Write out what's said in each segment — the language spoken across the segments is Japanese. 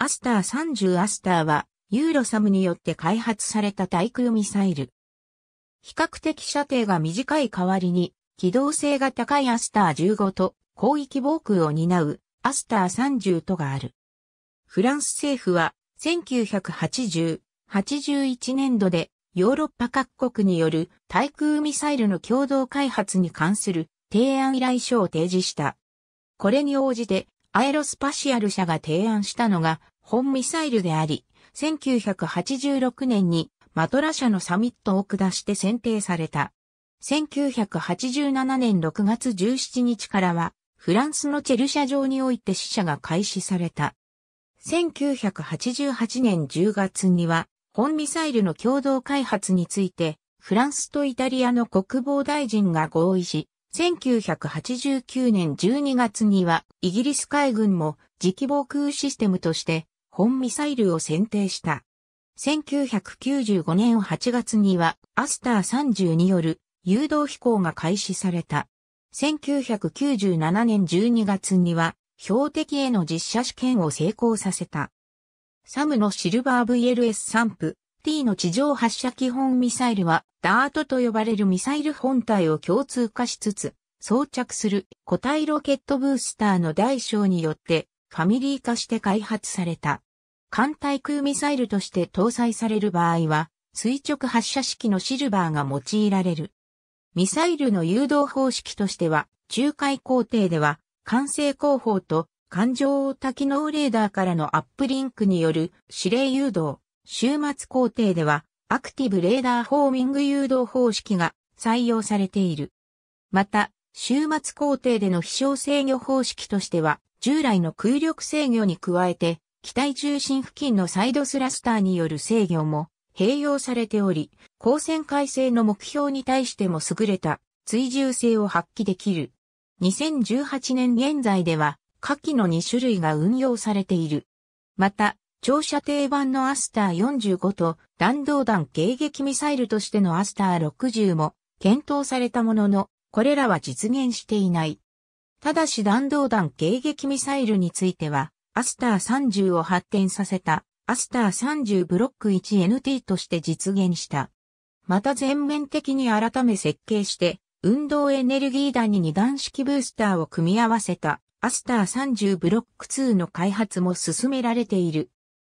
アスター30アスターは、ユーロサムによって開発された対空ミサイル。比較的射程が短い代わりに、機動性が高いアスター15と広域防空を担うアスター30とがある。フランス政府は1980、81年度でヨーロッパ各国による対空ミサイルの共同開発に関する提案依頼書を提示した。これに応じてアエロスパシアル社が提案したのが本ミサイルであり、1986年にマトラ社のサミットを下して選定された。1987年6月17日からは、フランスのチェル社場において試射が開始された。1988年10月には、本ミサイルの共同開発について、フランスとイタリアの国防大臣が合意し、1989年12月には、イギリス海軍も磁気防空システムとして、本ミサイルを選定した。1995年8月には、アスター30による誘導飛行が開始された。1997年12月には、標的への実射試験を成功させた。サムのシルバー VLS 散布、T の地上発射基本ミサイルは、ダートと呼ばれるミサイル本体を共通化しつつ、装着する固体ロケットブースターの大小によってファミリー化して開発された。艦対空ミサイルとして搭載される場合は、垂直発射式のシルバーが用いられる。ミサイルの誘導方式としては、仲介工程では、管制工法と艦上多機能レーダーからのアップリンクによる指令誘導、終末工程では、アクティブレーダーホーミング誘導方式が採用されている。また、終末工程での飛翔制御方式としては、従来の空力制御に加えて、機体中心付近のサイドスラスターによる制御も併用されており、光線改正の目標に対しても優れた追従性を発揮できる。2018年現在では、下記の2種類が運用されている。また、長射程版のアスター45と弾道弾迎撃ミサイルとしてのアスター60も検討されたものの、これらは実現していない。ただし弾道弾迎撃ミサイルについては、アスター30を発展させた、アスター30ブロック 1NT として実現した。また全面的に改め設計して、運動エネルギー弾に2段式ブースターを組み合わせた、アスター30ブロック2の開発も進められている。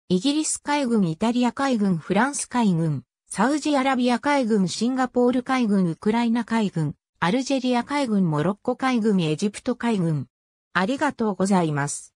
イギリス海軍、イタリア海軍、フランス海軍、サウジアラビア海軍、シンガポール海軍、ウクライナ海軍、アルジェリア海軍、モロッコ海軍、エジプト海軍。ありがとうございます。